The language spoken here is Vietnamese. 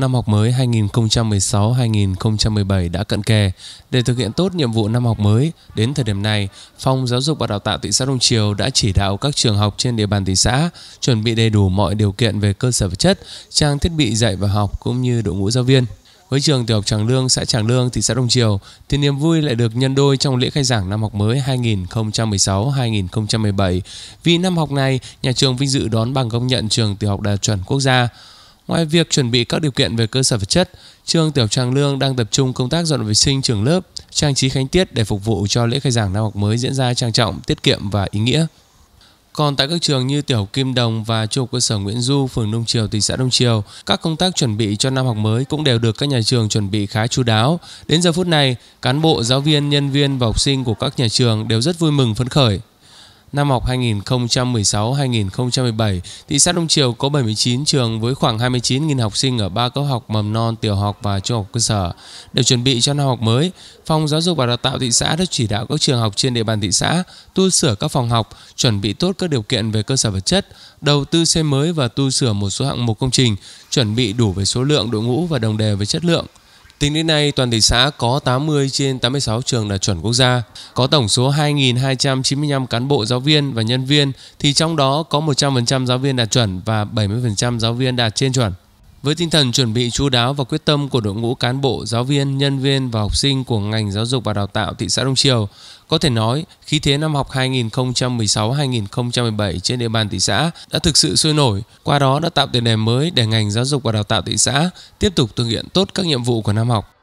Năm học mới 2016-2017 đã cận kề. Để thực hiện tốt nhiệm vụ năm học mới, đến thời điểm này, Phòng Giáo dục và Đào tạo thị xã Đông Triều đã chỉ đạo các trường học trên địa bàn thị xã chuẩn bị đầy đủ mọi điều kiện về cơ sở vật chất, trang thiết bị dạy và học cũng như đội ngũ giáo viên. Với trường tiểu học Tràng Lương, xã Tràng Lương, thị xã Đông Triều thì niềm vui lại được nhân đôi trong lễ khai giảng năm học mới 2016-2017. Vì năm học này, nhà trường vinh dự đón bằng công nhận trường tiểu học đạt chuẩn quốc gia. Ngoài việc chuẩn bị các điều kiện về cơ sở vật chất, trường Tiểu Tràng Lương đang tập trung công tác dọn vệ sinh trường lớp, trang trí khánh tiết để phục vụ cho lễ khai giảng năm học mới diễn ra trang trọng, tiết kiệm và ý nghĩa. Còn tại các trường như Tiểu Kim Đồng và Trung học cơ sở Nguyễn Du, phường Đông Triều, thị xã Đông Triều, các công tác chuẩn bị cho năm học mới cũng đều được các nhà trường chuẩn bị khá chú đáo. Đến giờ phút này, cán bộ, giáo viên, nhân viên và học sinh của các nhà trường đều rất vui mừng phấn khởi. Năm học 2016-2017, thị xã Đông Triều có 79 trường với khoảng 29.000 học sinh ở ba cấp học mầm non, tiểu học và trung học cơ sở. Để chuẩn bị cho năm học mới, Phòng Giáo dục và Đào tạo thị xã đã chỉ đạo các trường học trên địa bàn thị xã tu sửa các phòng học, chuẩn bị tốt các điều kiện về cơ sở vật chất, đầu tư xây mới và tu sửa một số hạng mục công trình, chuẩn bị đủ về số lượng đội ngũ và đồng đều về chất lượng. Tính đến nay, toàn thị xã có 80 trên 86 trường đạt chuẩn quốc gia. Có tổng số 2.295 cán bộ giáo viên và nhân viên, thì trong đó có 100% giáo viên đạt chuẩn và 70% giáo viên đạt trên chuẩn. Với tinh thần chuẩn bị chú đáo và quyết tâm của đội ngũ cán bộ, giáo viên, nhân viên và học sinh của ngành giáo dục và đào tạo thị xã Đông Triều, có thể nói khí thế năm học 2016-2017 trên địa bàn thị xã đã thực sự sôi nổi, qua đó đã tạo tiền đề mới để ngành giáo dục và đào tạo thị xã tiếp tục thực hiện tốt các nhiệm vụ của năm học.